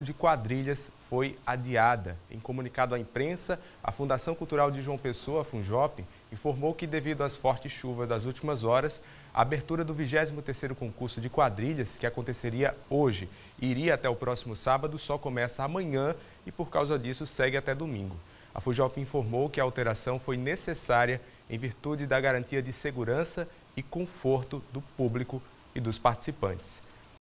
de quadrilhas foi adiada. Em comunicado à imprensa, a Fundação Cultural de João Pessoa, Funjop, informou que devido às fortes chuvas das últimas horas, a abertura do 23º concurso de quadrilhas, que aconteceria hoje e iria até o próximo sábado, só começa amanhã e por causa disso segue até domingo. A Funjop informou que a alteração foi necessária em virtude da garantia de segurança e conforto do público e dos participantes.